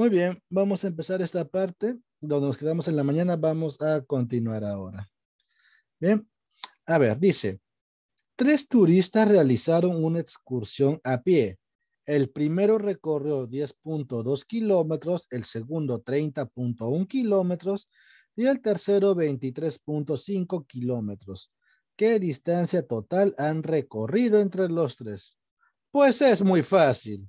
Muy bien, vamos a empezar esta parte donde nos quedamos en la mañana. Vamos a continuar ahora. Bien, a ver, dice, tres turistas realizaron una excursión a pie. El primero recorrió 10.2 kilómetros, el segundo 30.1 kilómetros y el tercero 23.5 kilómetros. ¿Qué distancia total han recorrido entre los tres? Pues es muy fácil.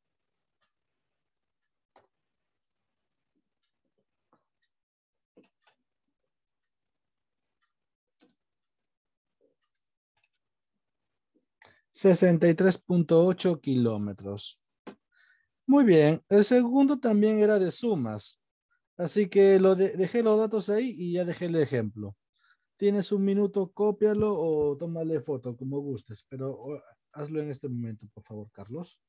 63.8 kilómetros. Muy bien, el segundo también era de sumas, así que lo dejé los datos ahí y ya dejé el ejemplo. Tienes un minuto, cópialo o tómale foto, como gustes, pero hazlo en este momento, por favor, Carlos.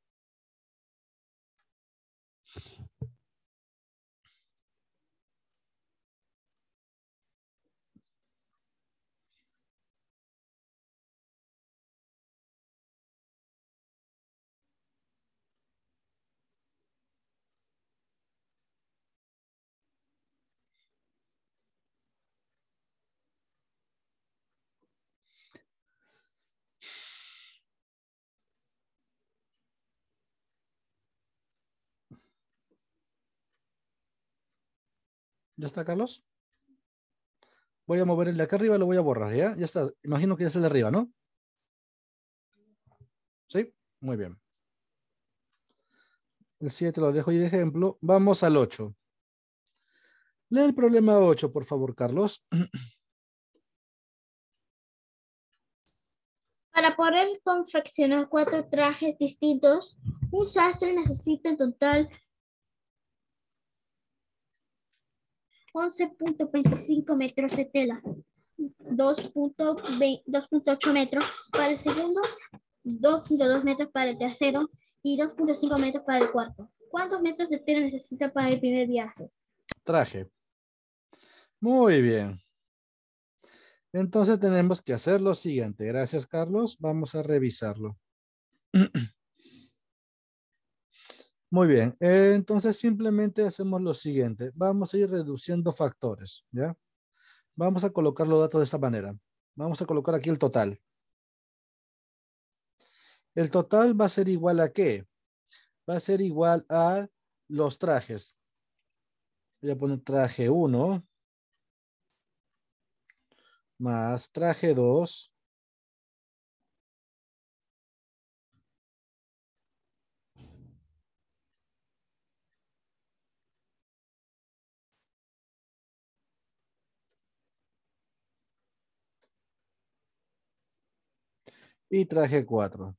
¿Ya está, Carlos? Voy a mover el de acá arriba, lo voy a borrar, ¿ya? Ya está. Imagino que ya es el de arriba, ¿no? ¿Sí? Muy bien. El 7 lo dejo ahí de ejemplo. Vamos al 8. Lee el problema 8, por favor, Carlos. Para poder confeccionar cuatro trajes distintos, un sastre necesita en total 11.25 metros de tela, 2.8 metros para el segundo, 2.2 metros para el tercero y 2.5 metros para el cuarto. ¿Cuántos metros de tela necesita para el primer viaje? Traje. Muy bien. Entonces tenemos que hacer lo siguiente. Gracias, Carlos. Vamos a revisarlo. Muy bien, eh, entonces simplemente hacemos lo siguiente. Vamos a ir reduciendo factores, ¿ya? Vamos a colocar los datos de esta manera. Vamos a colocar aquí el total. El total va a ser igual a qué? Va a ser igual a los trajes. Voy a poner traje 1 más traje 2 y traje 4.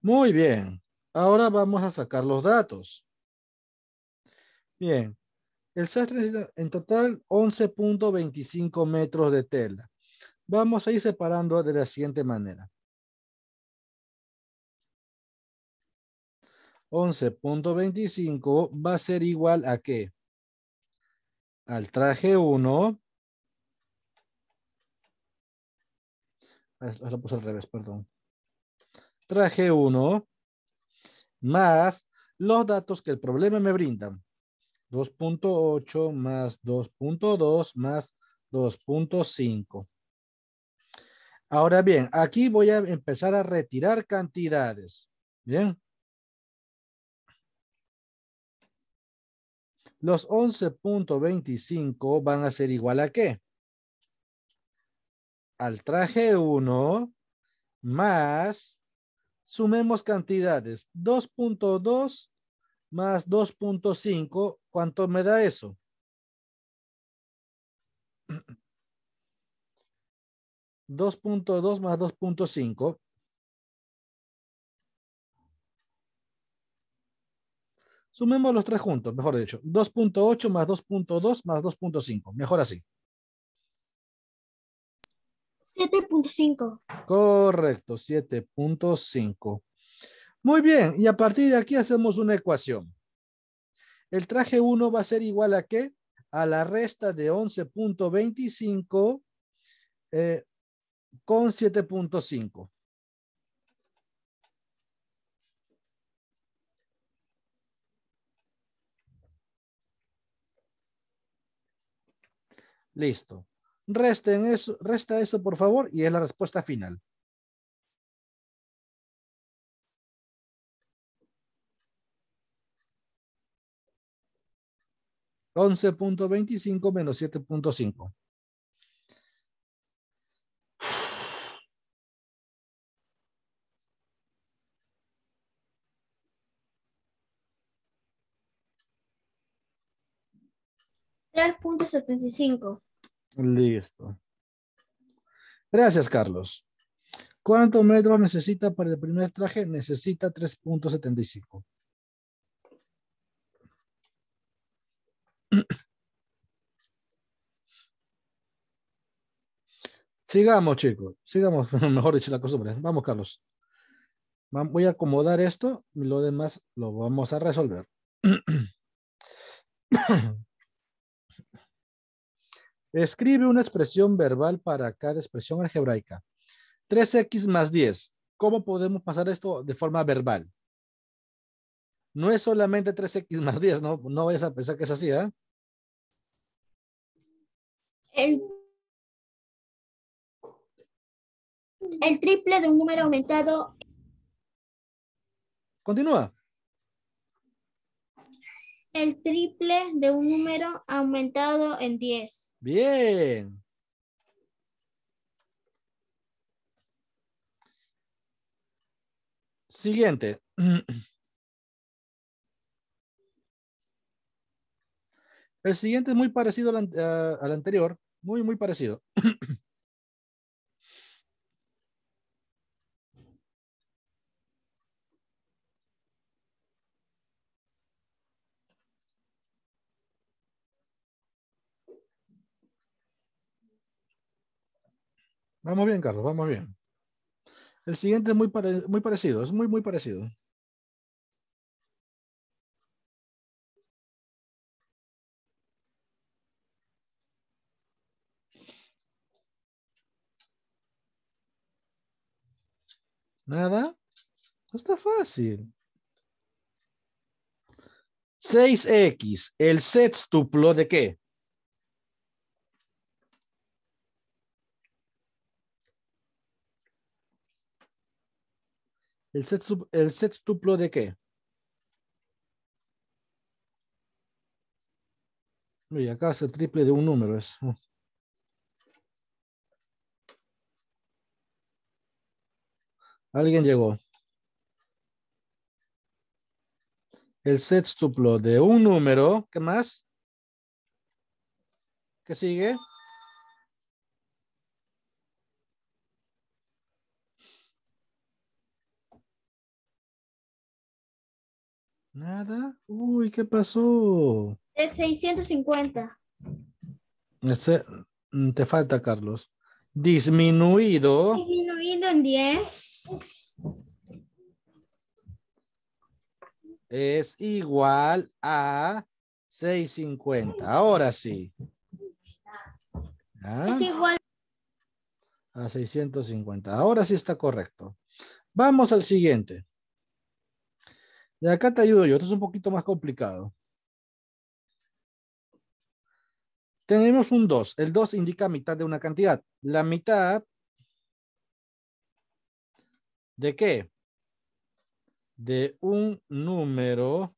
Muy bien. Ahora vamos a sacar los datos. Bien. El sastre es en total 11.25 metros de tela. Vamos a ir separando de la siguiente manera. 11.25 va a ser igual a qué? Al traje 1 Lo puse al revés, perdón. Traje 1 más los datos que el problema me brindan. 2.8 más 2.2 más 2.5. Ahora bien, aquí voy a empezar a retirar cantidades. Bien. Los 11.25 van a ser igual a qué? al traje 1 más, sumemos cantidades, 2.2 más 2.5, ¿cuánto me da eso? 2.2 más 2.5, Sumemos los tres juntos, mejor dicho. 2.8 más 2.2 más 2.5. Mejor así. 7.5. Correcto, 7.5. Muy bien, y a partir de aquí hacemos una ecuación. El traje 1 va a ser igual a qué? A la resta de 11.25 eh, con 7.5. Listo. Resten eso, resta eso, por favor, y es la respuesta final. Once punto veinticinco menos siete punto cinco. Tres punto setenta y cinco. Listo. Gracias, Carlos. ¿Cuánto metro necesita para el primer traje? Necesita 3.75. Sigamos, chicos. Sigamos, mejor dicho, la costumbre. Vamos, Carlos. Voy a acomodar esto y lo demás lo vamos a resolver. Escribe una expresión verbal para cada expresión algebraica. 3x más 10. ¿Cómo podemos pasar esto de forma verbal? No es solamente 3x más 10, no, no vayas a pensar que es así, ¿eh? El, el triple de un número aumentado. Continúa el triple de un número aumentado en 10. Bien. Siguiente. El siguiente es muy parecido al, anterior, muy, muy parecido. Vamos bien, Carlos, vamos bien. El siguiente es muy, parecido, es muy, muy parecido. Nada. No está fácil. 6x, el sextuplo de qué? ¿El sextuplo, de qué? acá es triple de un número. Es. Alguien llegó. El sextuplo de un número. ¿Qué más? ¿Qué sigue? ¿Nada? Uy, ¿qué pasó? De 650. Mm, te falta, Carlos. Disminuido. Disminuido en 10. Es igual a 650. Ahora sí. Es igual a 650. Ahora sí está correcto. Vamos al siguiente. De acá te ayudo yo, esto es un poquito más complicado. Tenemos un 2. El 2 indica mitad de una cantidad. La mitad de qué? De un número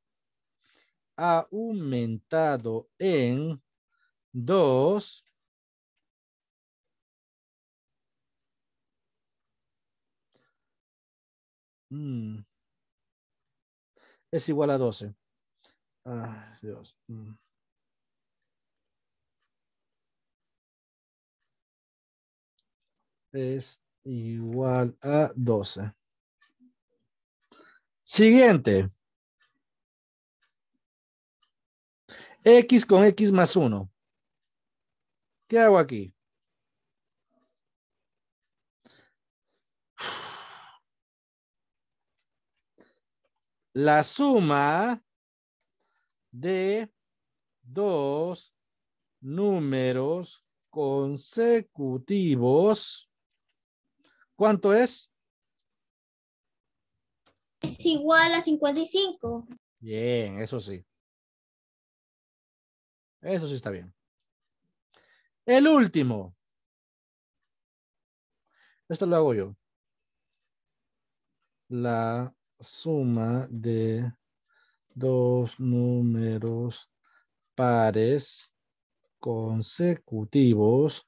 aumentado en 2 es igual a 12. Ah, Dios. Mm. Es igual a 12. Siguiente. X con X más 1. ¿Qué hago aquí? la suma de dos números consecutivos, ¿cuánto es? Es igual a cincuenta y cinco. Bien, eso sí. Eso sí está bien. El último. Esto lo hago yo. La suma de dos números pares consecutivos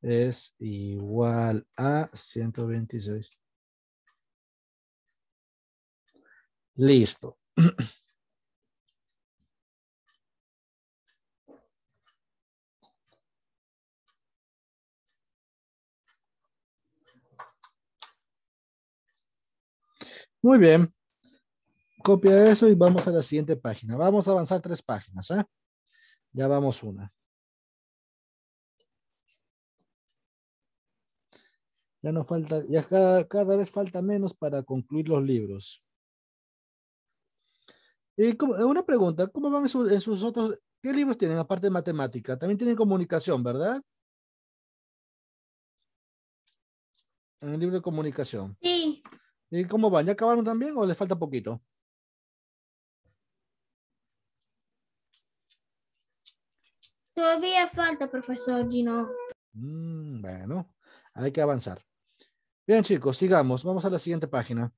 es igual a 126. Listo. Muy bien. Copia eso y vamos a la siguiente página. Vamos a avanzar tres páginas. ¿Ah? Ya vamos una. Ya nos falta, ya cada, vez falta menos para concluir los libros. Y una pregunta, ¿cómo van en, en, sus otros, qué libros tienen aparte de matemática? También tienen comunicación, ¿verdad? En el libro de comunicación. Sí. ¿Y cómo van? ¿Ya acabaron también o les falta poquito? Todavía falta, profesor Gino. Mm, bueno, hay que avanzar. Bien, chicos, sigamos. Vamos a la siguiente página.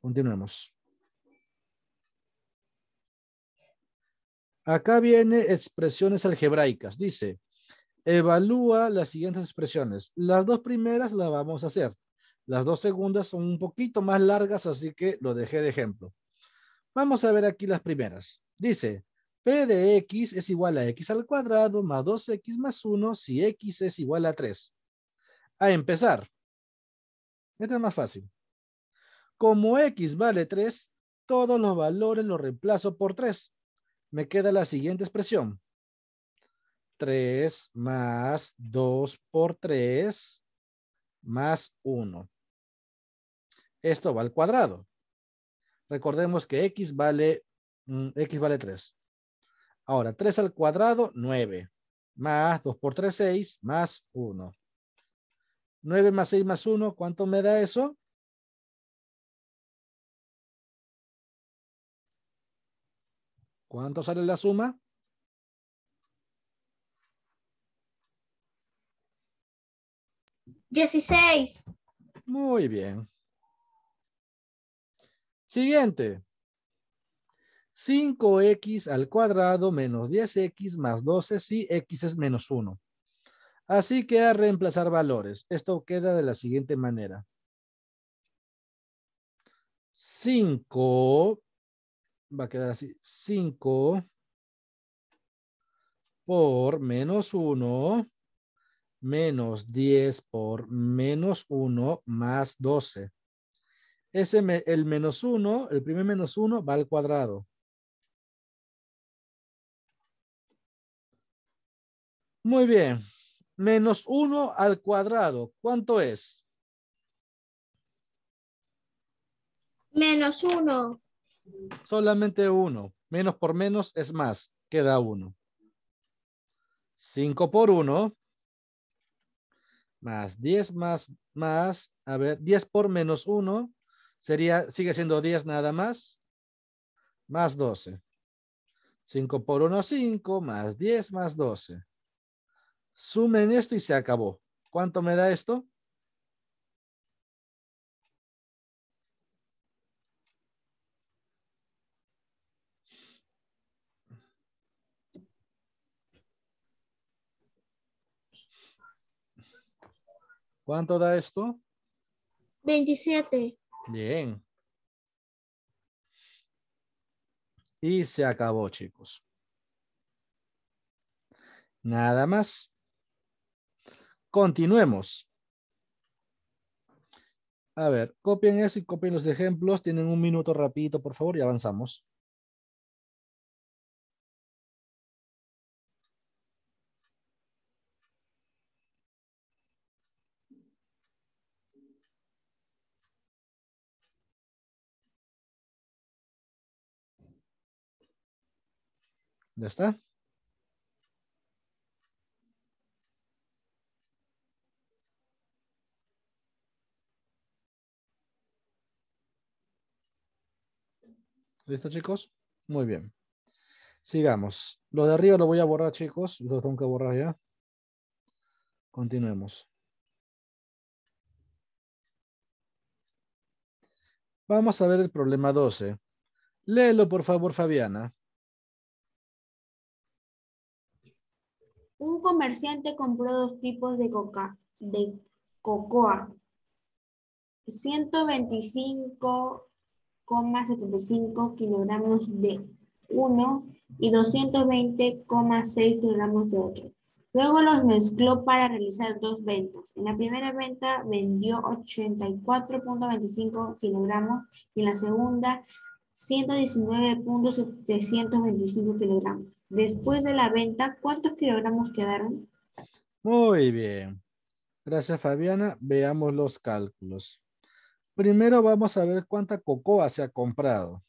Continuemos. Acá viene expresiones algebraicas. Dice, Evalúa las siguientes expresiones. Las dos primeras las vamos a hacer. Las dos segundas son un poquito más largas, así que lo dejé de ejemplo. Vamos a ver aquí las primeras. Dice, P de X es igual a X al cuadrado más 2X más 1 si X es igual a 3. A empezar. Esta es más fácil. Como X vale 3, todos los valores los reemplazo por 3. Me queda la siguiente expresión. 3 más 2 por 3 más 1. Esto va al cuadrado. Recordemos que x vale, mm, x vale 3. Ahora, 3 al cuadrado, 9. Más 2 por 3, 6, más 1. 9 más 6 más 1, ¿cuánto me da eso? ¿Cuánto sale la suma? 16. Muy bien. Siguiente. 5x al cuadrado menos 10x más 12 si x es menos 1. Así que a reemplazar valores. Esto queda de la siguiente manera. 5 va a quedar así. 5 por menos 1 menos 10 por menos 1 más 12. Ese el menos 1, el primer menos 1 va al cuadrado. Muy bien. Menos 1 al cuadrado. ¿Cuánto es? Menos 1. Solamente 1. Menos por menos es más. Queda 1. 5 por 1 más 10 más, más, a ver, 10 por menos 1 sería, sigue siendo 10 nada más, más 12. 5 por 1, 5, más 10, más 12. Sumen esto y se acabó. ¿Cuánto me da esto? ¿Cuánto da esto? 27. Bien. Y se acabó, chicos. Nada más. Continuemos. A ver, copien eso y copien los ejemplos. Tienen un minuto rapidito, por favor, y avanzamos. ¿Ya está? ¿Listo, chicos? Muy bien. Sigamos. Lo de arriba lo voy a borrar, chicos. Lo tengo que borrar ya. Continuemos. Vamos a ver el problema 12. Léelo, por favor, Fabiana. Un comerciante compró dos tipos de, coca, de cocoa, 125,75 kilogramos de uno y 220,6 kilogramos de otro. Luego los mezcló para realizar dos ventas. En la primera venta vendió 84.25 kilogramos y en la segunda 119.725 kilogramos. Después de la venta, ¿cuántos kilogramos quedaron? Muy bien. Gracias, Fabiana. Veamos los cálculos. Primero vamos a ver cuánta cocoa se ha comprado.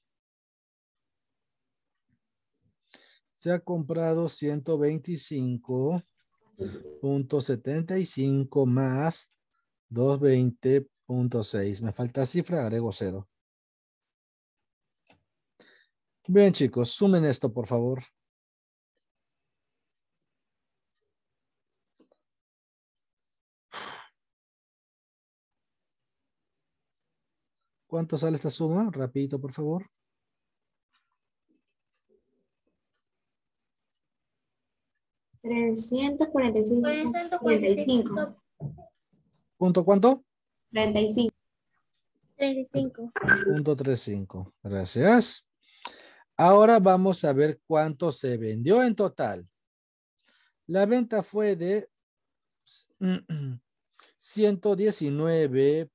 Se ha comprado 125.75 más 220.6. Me falta cifra, agrego cero. Bien, chicos, sumen esto, por favor. ¿Cuánto sale esta suma? Rapidito, por favor. $345. ¿Punto cuánto? 35. 35. 35. Gracias. Ahora vamos a ver cuánto se vendió en total. La venta fue de 119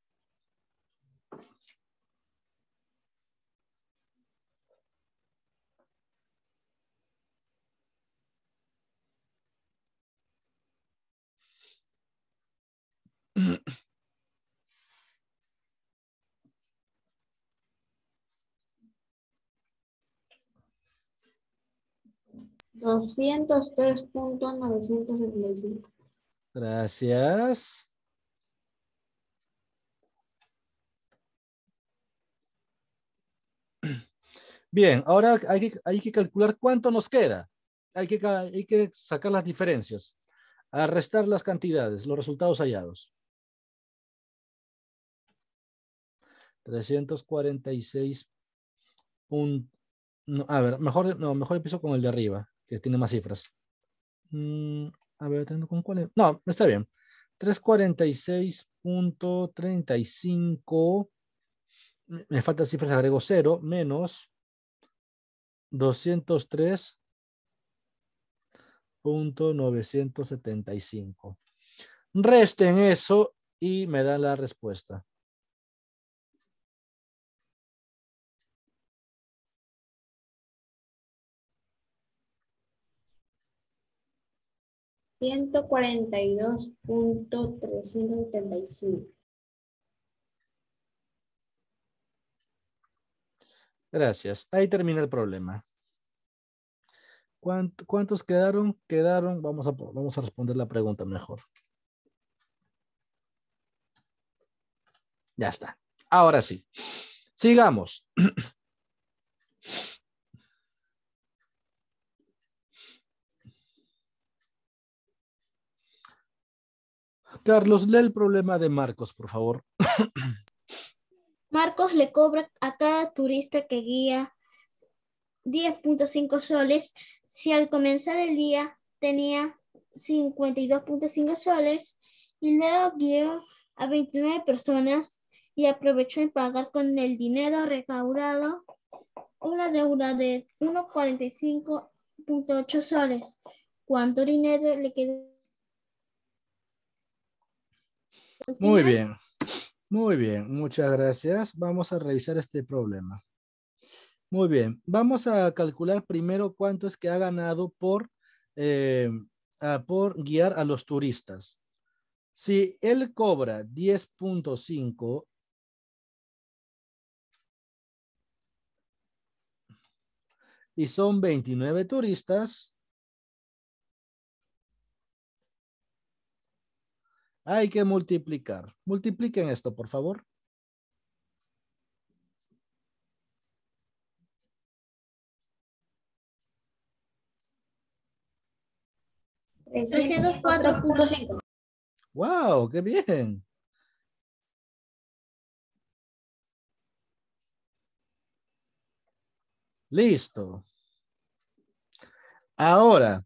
203.975. Gracias. Bien, ahora hay que, hay que calcular cuánto nos queda. Hay que, hay que sacar las diferencias, Arrestar restar las cantidades, los resultados hallados. 346. a ver, mejor, no, mejor empiezo con el de arriba que tiene más cifras. Mm, a ver, tengo con cuál. No, está bien. 346.35. Me faltan cifras, agrego 0, menos 203.975. Resten eso y me dan la respuesta. 142.335. Gracias. Ahí termina el problema. ¿Cuántos quedaron? Quedaron. Vamos a, vamos a responder la pregunta mejor. Ya está. Ahora sí. Sigamos. Carlos, lee el problema de Marcos, por favor. Marcos le cobra a cada turista que guía 10.5 soles. Si al comenzar el día tenía 52.5 soles y luego guió a 29 personas y aprovechó en pagar con el dinero recaudado una deuda de 1.45.8 soles. ¿Cuánto dinero le quedó muy bien, muy bien, muchas gracias. Vamos a revisar este problema. Muy bien, vamos a calcular primero cuánto es que ha ganado por, eh, por guiar a los turistas. Si él cobra 10.5 y son 29 turistas, Hay que multiplicar. Multipliquen esto, por favor. Wow, qué bien. Listo. Ahora,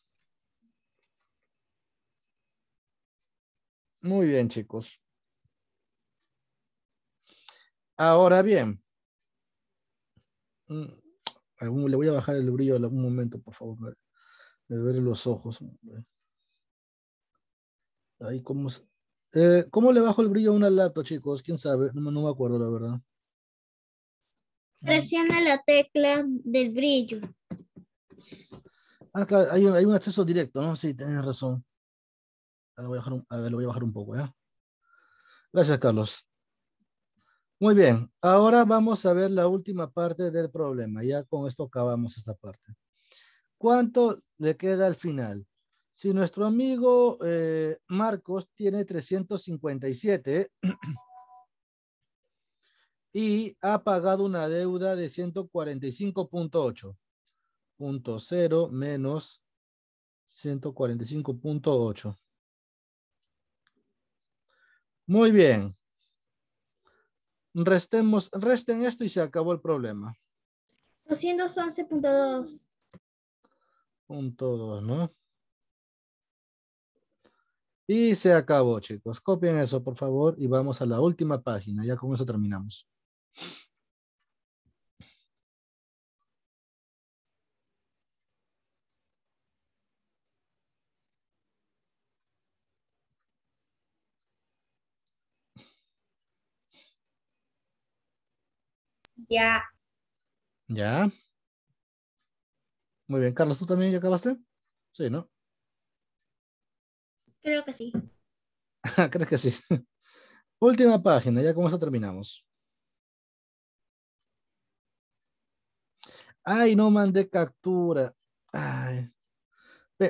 Muy bien, chicos. Ahora bien, mm, le voy a bajar el brillo en algún momento, por favor. Me veré los ojos. Ahí, ¿cómo, eh, ¿Cómo le bajo el brillo a una laptop, chicos? ¿Quién sabe? No, me acuerdo, la verdad. Presiona la tecla del brillo. Ah, claro, hay, hay un acceso directo, ¿no? Sí, tienes razón. A ver, lo voy a bajar un poco, Gracias, Carlos. Muy bien, ahora vamos a ver la última parte del problema. Ya con esto acabamos esta parte. ¿Cuánto le queda al final? Si nuestro amigo eh, Marcos tiene 357 y ha pagado una deuda de 145.8, menos 145.8. Muy bien. Restemos, resten esto y se acabó el problema. 211.2. Punto 2, ¿no? Y se acabó, chicos. Copien eso, por favor, y vamos a la última página. Ya con eso terminamos. Ya. Ya. Muy bien, Carlos, ¿tú también ya acabaste? Sí, ¿no? Creo que sí. ¿Crees que sí? Última página, ya con eso terminamos. Ay, no mandé captura. Ay.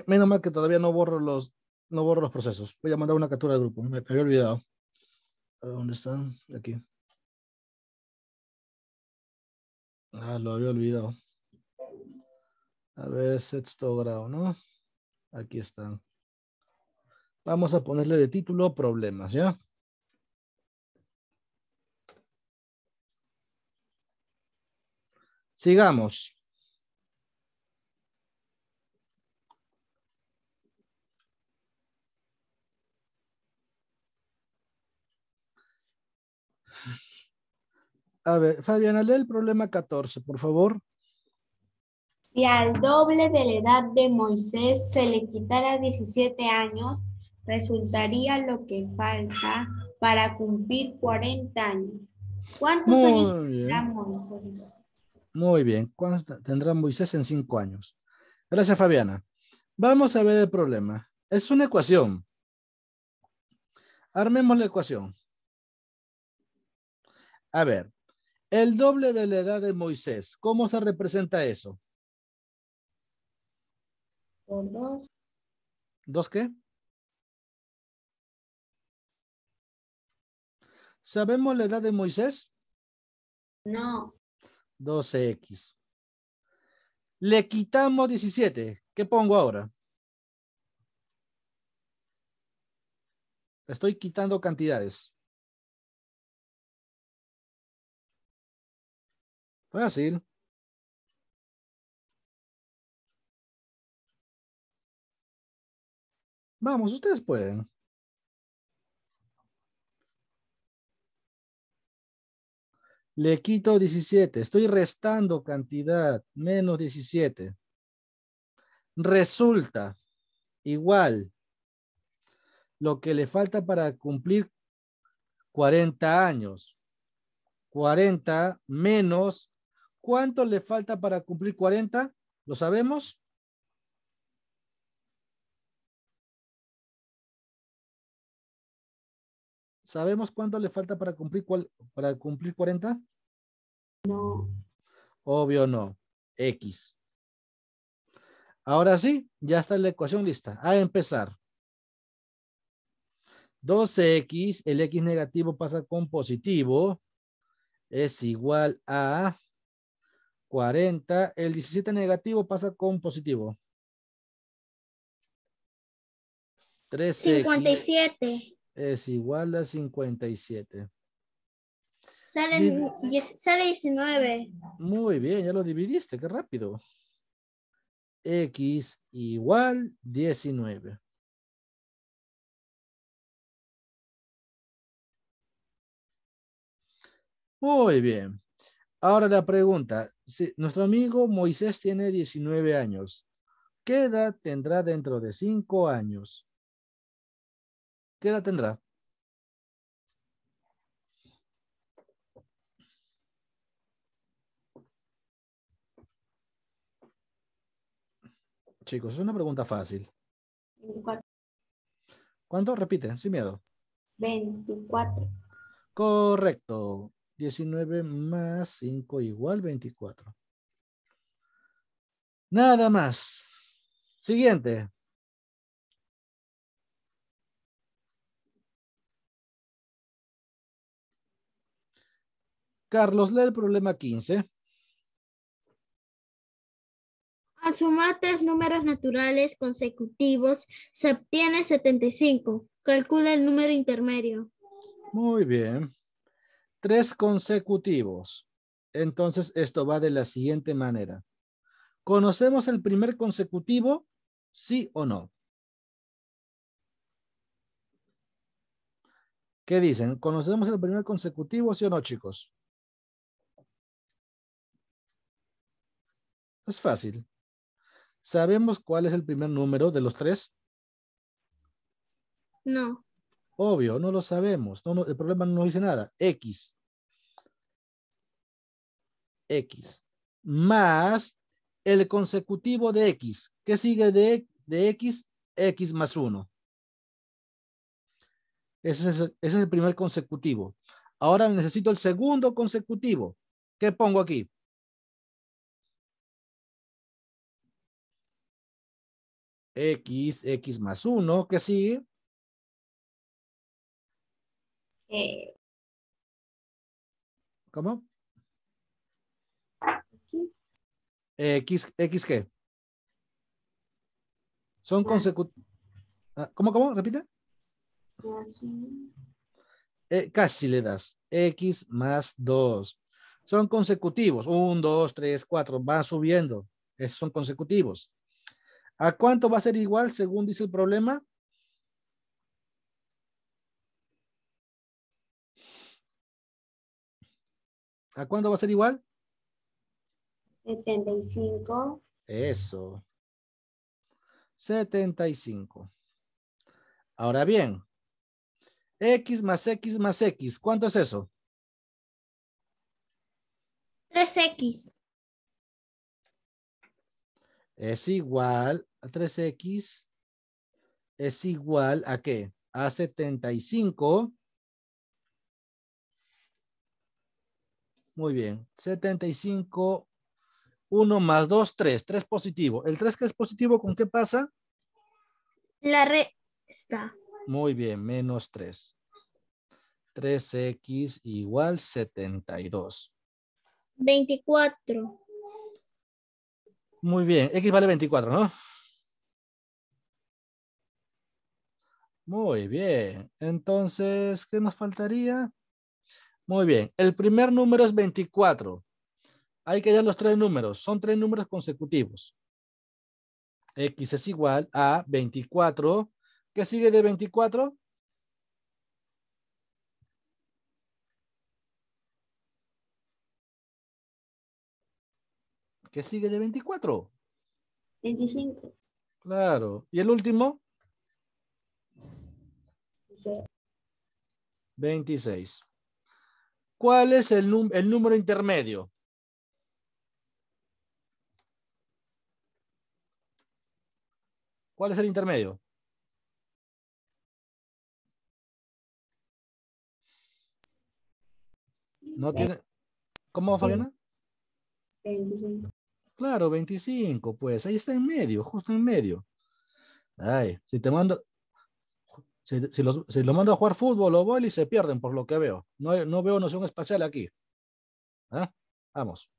Menos mal que todavía no borro los, no borro los procesos. Voy a mandar una captura de grupo. Me, había olvidado. ¿Dónde están? Aquí. Ah, lo había olvidado. A ver, sexto grado, ¿no? Aquí están. Vamos a ponerle de título problemas, ¿ya? Sigamos. A ver, Fabiana, lee el problema 14, por favor. Si al doble de la edad de Moisés se le quitara 17 años, resultaría lo que falta para cumplir 40 años. ¿Cuántos años tendrá Moisés? Muy bien, ¿cuántos tendrá Moisés en 5 años? Gracias, Fabiana. Vamos a ver el problema. Es una ecuación. Armemos la ecuación. A ver, el doble de la edad de Moisés. ¿Cómo se representa eso? dos. ¿Dos qué? ¿Sabemos la edad de Moisés? No. 12X. Le quitamos 17. ¿Qué pongo ahora? Estoy quitando cantidades. Fácil. Ah, Vamos, ustedes pueden. Le quito 17. Estoy restando cantidad. Menos 17. Resulta igual lo que le falta para cumplir 40 años. 40 menos ¿Cuánto le falta para cumplir 40? ¿Lo sabemos? ¿Sabemos cuánto le falta para cumplir, para cumplir 40? No. Obvio no. X. Ahora sí, ya está la ecuación lista. A empezar. 12x, el x negativo pasa con positivo, es igual a 40. El 17 negativo pasa con positivo. 13. 57. Es igual a 57. Sale, sale 19. Muy bien, ya lo dividiste, qué rápido. X igual 19. Muy bien. Ahora la pregunta, si nuestro amigo Moisés tiene 19 años, ¿qué edad tendrá dentro de 5 años? ¿Qué edad tendrá? Chicos, es una pregunta fácil. ¿Cuánto? Repite, sin miedo. 24. Correcto. 19 más 5 igual 24. Nada más. Siguiente. Carlos, lee el problema 15. Al sumar tres números naturales consecutivos, se obtiene 75. Calcula el número intermedio. Muy bien tres consecutivos. Entonces, esto va de la siguiente manera. ¿Conocemos el primer consecutivo? ¿Sí o no? ¿Qué dicen? ¿Conocemos el primer consecutivo? ¿Sí o no, chicos? Es fácil. ¿Sabemos cuál es el primer número de los tres? No. Obvio, no lo sabemos. el problema no dice nada. X. X. Más el consecutivo de X. ¿Qué sigue de, de X? X más 1. Ese es, ese es el primer consecutivo. Ahora necesito el segundo consecutivo. ¿Qué pongo aquí? X, X más 1. ¿Qué sigue? Eh, ¿Cómo? X, G. Eh, son consecutivos. Ah, ¿Cómo, cómo? Repite. Eh, casi le das. X más 2. Son consecutivos. 1, 2, 3, 4. Va subiendo. son consecutivos. ¿A cuánto va a ser igual según dice el problema? ¿A cuándo va a ser igual? 75. Eso. 75. Ahora bien, X más X más X, ¿cuánto es eso? 3X. Es igual a 3X. Es igual a qué? A 75 Muy bien. 75, 1 más 2, 3. 3 positivo. ¿El 3 que es positivo con qué pasa? La resta. Muy bien, menos 3. 3x igual 72. 24. Muy bien, x vale 24, ¿no? Muy bien, entonces, ¿qué nos faltaría? Muy bien, el primer número es 24. Hay que dar los tres números, son tres números consecutivos. X es igual a 24. ¿Qué sigue de 24? ¿Qué sigue de 24? 25. Claro. ¿Y el último? 26. ¿Cuál es el, número intermedio? ¿Cuál es el intermedio? No tiene... ¿Cómo, Fabiana? 25. Claro, 25, pues ahí está en medio, justo en medio. Ay, si te mando, si, lo los, mando a jugar fútbol o y se pierden por lo que veo. No, no veo noción espacial aquí. ¿Ah? Vamos.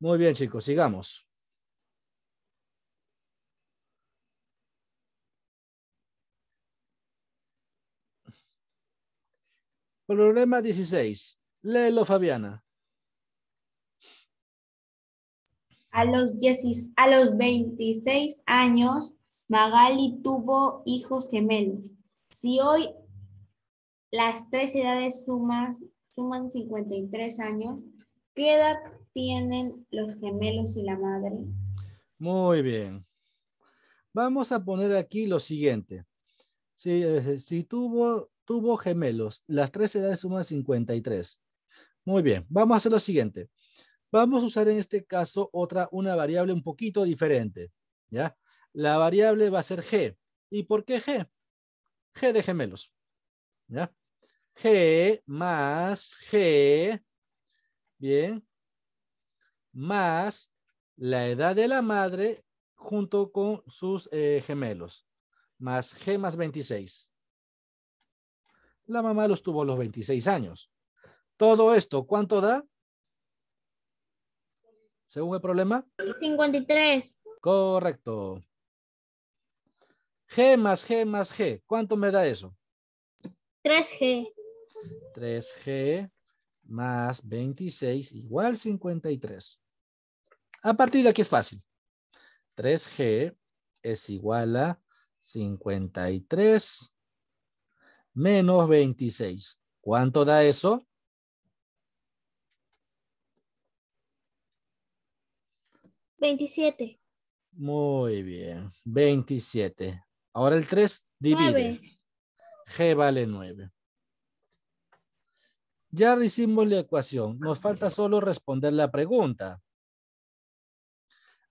Muy bien, chicos, sigamos. Problema 16. Léelo, Fabiana. A los, a los 26 años, Magali tuvo hijos gemelos. Si hoy las tres edades sumas, suman 53 años, ¿qué edad tienen los gemelos y la madre? Muy bien. Vamos a poner aquí lo siguiente. Si, eh, si tuvo, tuvo gemelos, las tres edades suman 53. Muy bien, vamos a hacer lo siguiente. Vamos a usar en este caso otra, una variable un poquito diferente. ¿ya? La variable va a ser g. ¿Y por qué g? g de gemelos. ¿ya? g más g, bien, más la edad de la madre junto con sus eh, gemelos, más g más 26. La mamá los tuvo los 26 años. Todo esto, ¿cuánto da? según el problema? 53. Correcto. G más G más G. ¿Cuánto me da eso? 3G. 3G más 26 igual 53. A partir de aquí es fácil. 3G es igual a 53 menos 26. ¿Cuánto da eso? 27. Muy bien, 27. Ahora el 3 divide. G vale 9. Ya hicimos la ecuación. Nos falta solo responder la pregunta.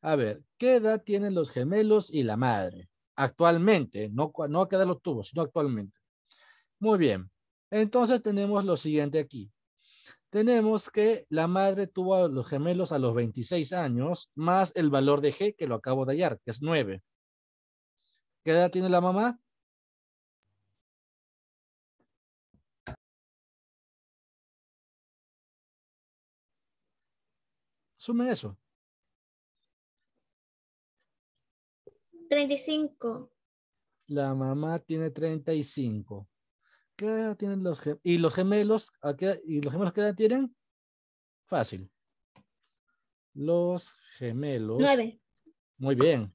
A ver, ¿qué edad tienen los gemelos y la madre? Actualmente, no, no quedan los tubos, sino actualmente. Muy bien. Entonces tenemos lo siguiente aquí tenemos que la madre tuvo a los gemelos a los 26 años, más el valor de G que lo acabo de hallar, que es 9. ¿Qué edad tiene la mamá? Sumen eso. 35. La mamá tiene 35 tienen los ¿Y los gemelos, ¿Y los gemelos qué edad tienen? Fácil. Los gemelos. Nueve. Muy bien.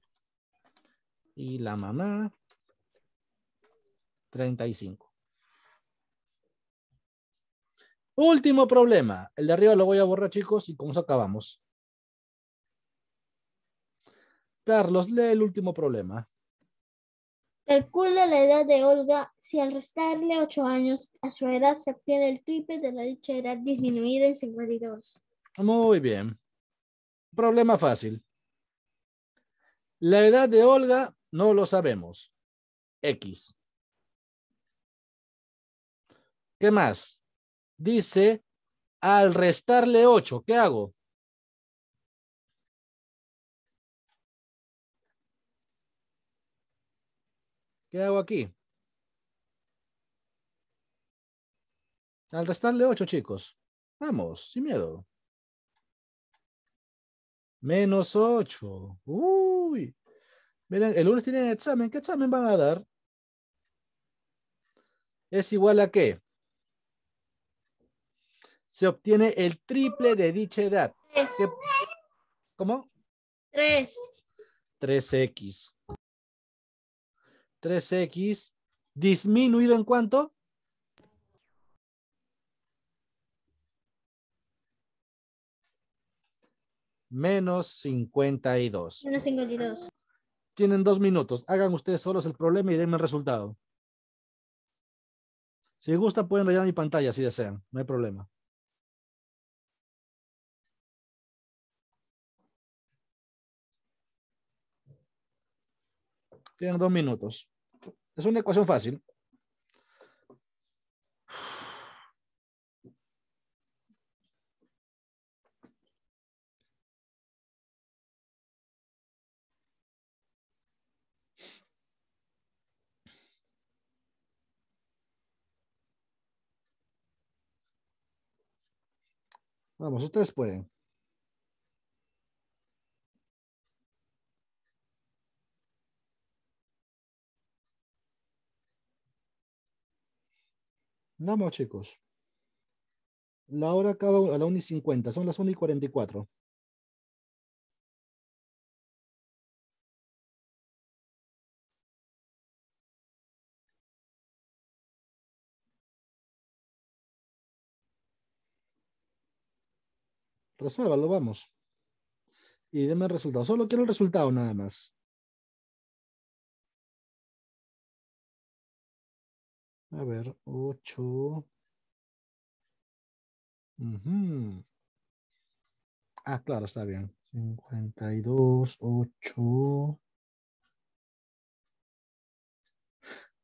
Y la mamá, 35. Último problema. El de arriba lo voy a borrar, chicos, y con eso acabamos. Carlos, lee el último problema. Calcula la edad de Olga si al restarle 8 años a su edad se obtiene el triple de la dicha edad disminuida en 52. Muy bien. Problema fácil. La edad de Olga no lo sabemos. X. ¿Qué más? Dice, al restarle 8, ¿qué hago? ¿Qué hago aquí? Al restarle 8, chicos. Vamos, sin miedo. Menos 8. Uy. Miren, el lunes tienen examen. ¿Qué examen van a dar? ¿Es igual a qué? Se obtiene el triple de dicha edad. ¿Cómo? 3. 3X. 3x disminuido en cuánto? Menos 52. Menos 52. Tienen dos minutos. Hagan ustedes solos el problema y denme el resultado. Si les gusta, pueden rayar mi pantalla si desean. No hay problema. Tienen dos minutos. Es una ecuación fácil. Vamos, ustedes pueden. Nada más, chicos. La hora acaba a la 1 y 50. Son las 1 y 44. Resuélvalo, vamos. Y denme el resultado. Solo quiero el resultado nada más. A ver, 8. Ah, claro, está bien. 52, 8.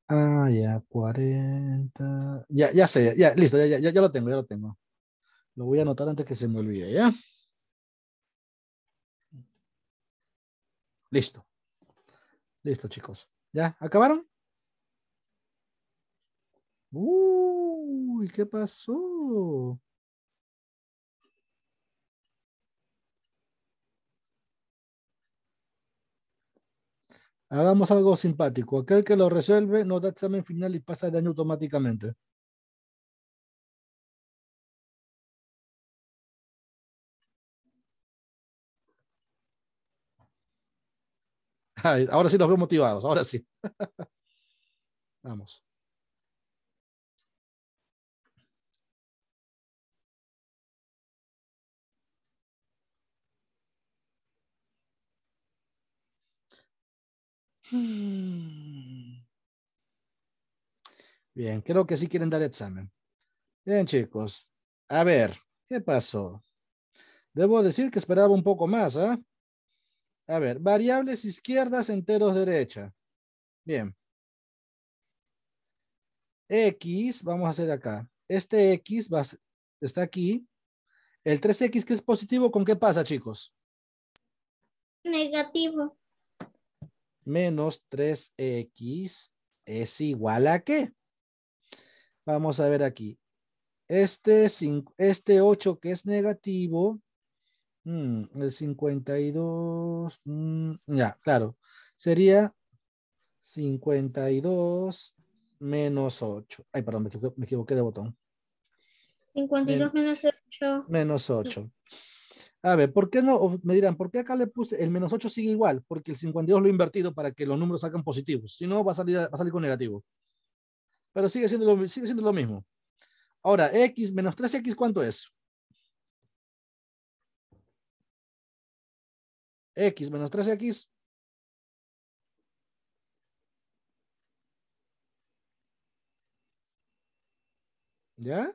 Ah, ya, 40. Ya, ya sé, ya, listo, ya, ya, ya lo tengo, ya lo tengo. Lo voy a anotar antes que se me olvide, ¿ya? Listo. Listo, chicos. ¿Ya? ¿Acabaron? Uy, ¿qué pasó? Hagamos algo simpático. Aquel que lo resuelve nos da examen final y pasa de año automáticamente. Ahora sí los veo motivados, ahora sí. Vamos. Hmm. Bien, creo que sí quieren dar examen. Bien, chicos. A ver, ¿qué pasó? Debo decir que esperaba un poco más, ¿ah? A ver, variables izquierdas, enteros, derecha. Bien. X, vamos a hacer acá. Este X está aquí. El 3X que es positivo, ¿con qué pasa, chicos? Negativo menos 3x es igual a qué? Vamos a ver aquí. Este, este 8 que es negativo, mm, el 52, mm, ya, claro, sería 52 menos 8. Ay, perdón, me equivoqué, me equivoqué de botón. 52 menos 8. Menos 8. A ver, ¿por qué no? Me dirán, ¿por qué acá le puse el menos 8 sigue igual? Porque el 52 lo he invertido para que los números salgan positivos. Si no, va a salir, a salir con negativo. Pero sigue siendo, lo, sigue siendo lo mismo. Ahora, x menos 3x, ¿cuánto es? x menos 3x. ya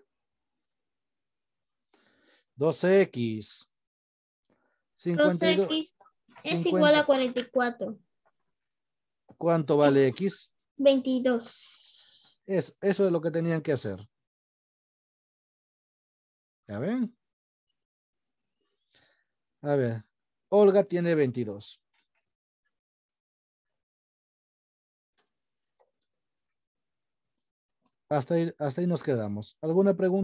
2 12x 52. x es igual a 44. ¿Cuánto vale x? 22. eso es lo que tenían que hacer. ¿Ya ven? A ver, Olga tiene 22. Hasta hasta ahí nos quedamos. ¿Alguna pregunta?